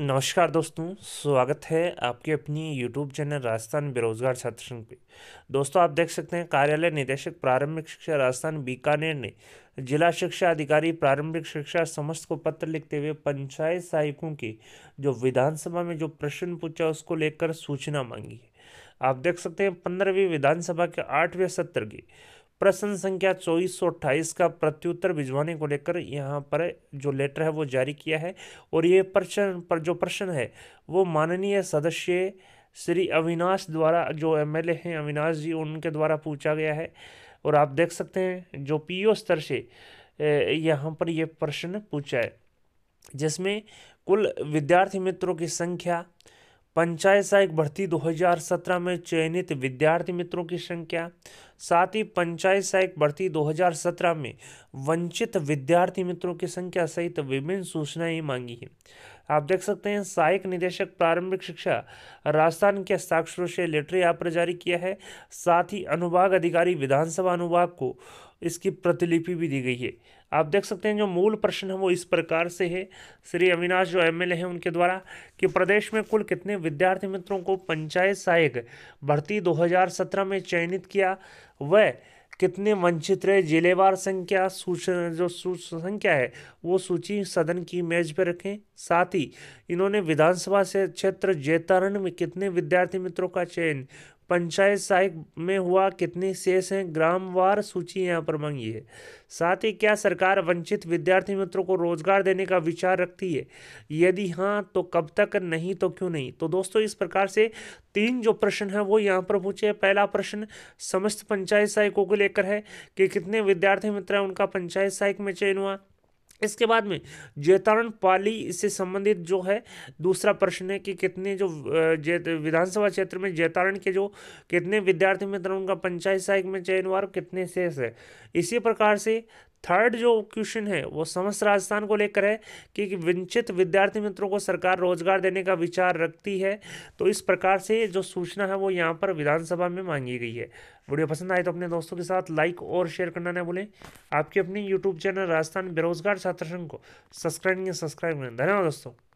नमस्कार दोस्तों स्वागत है आपके अपनी यूट्यूब चैनल राजस्थान बेरोजगार छात्र संघ पे दोस्तों आप देख सकते हैं कार्यालय निदेशक प्रारंभिक शिक्षा राजस्थान बीकानेर ने जिला शिक्षा अधिकारी प्रारंभिक शिक्षा समस्त को पत्र लिखते हुए पंचायत सहायकों के जो विधानसभा में जो प्रश्न पूछा उसको लेकर सूचना मांगी है आप देख सकते हैं पंद्रहवीं विधानसभा के आठवें सत्र की प्रश्न संख्या चौबीस सौ अट्ठाईस का प्रत्युत्तर भिजवाने को लेकर यहाँ पर जो लेटर है वो जारी किया है और ये प्रश्न पर जो प्रश्न है वो माननीय सदस्य श्री अविनाश द्वारा जो एमएलए हैं अविनाश जी उनके द्वारा पूछा गया है और आप देख सकते हैं जो पीओ स्तर से यहाँ पर यह प्रश्न पूछा है जिसमें कुल विद्यार्थी मित्रों की संख्या पंचायत सहायक भर्ती 2017 में चयनित विद्यार्थी मित्रों की संख्या साथ ही पंचायत सहायक भर्ती 2017 में वंचित विद्यार्थी मित्रों की संख्या सहित विभिन्न सूचनाएं मांगी हैं आप देख सकते हैं सहायक निदेशक प्रारंभिक शिक्षा राजस्थान के हस्ताक्षरों से लेटरी पर जारी किया है साथ ही अनुभाग अधिकारी विधानसभा अनुभाग को इसकी प्रतिलिपि भी दी गई है आप देख सकते हैं जो मूल प्रश्न है वो इस प्रकार से है श्री अविनाश जो एम हैं उनके द्वारा कि प्रदेश में कुल कितने विद्यार्थी मित्रों को पंचायत सहायक भर्ती 2017 में चयनित किया 喂，कितने वंचित रहे जिलेवार संख्या सूचना जो संख्या है वो सूची सदन की मेज पर रखें साथ ही इन्होंने विधानसभा से क्षेत्र जैतारण में कितने विद्यार्थी मित्रों का चयन पंचायत सहायक में हुआ कितने शेष हैं ग्रामवार सूची यहाँ पर मांगी है साथ ही क्या सरकार वंचित विद्यार्थी मित्रों को रोजगार देने का विचार रखती है यदि हाँ तो कब तक नहीं तो क्यों नहीं तो दोस्तों इस प्रकार से तीन जो प्रश्न है वो यहाँ पर पूछे पहला प्रश्न समस्त पंचायत सहायकों के लेकर है कि कितने विद्यार्थी मित्र हैं उनका पंचायत सहायक में चयन हुआ इसके बाद में जैतारण पाली इससे संबंधित जो है दूसरा प्रश्न है कि कितने जो विधानसभा क्षेत्र में जैतारण के जो कितने विद्यार्थी मित्र उनका पंचायत सहायक में चयन हुआ और कितने शेष है इसी प्रकार से थर्ड जो क्वेश्चन है वो समस्त राजस्थान को लेकर है कि वंचित विद्यार्थी मित्रों को सरकार रोजगार देने का विचार रखती है तो इस प्रकार से जो सूचना है वो यहाँ पर विधानसभा में मांगी गई है वीडियो पसंद आए तो अपने दोस्तों के साथ लाइक और शेयर करना न भूलें आपके अपने यूट्यूब चैनल राजस्थान बेरोजगार छात्र संघ को सब्सक्राइब नहीं सब्सक्राइब करें धन्यवाद दोस्तों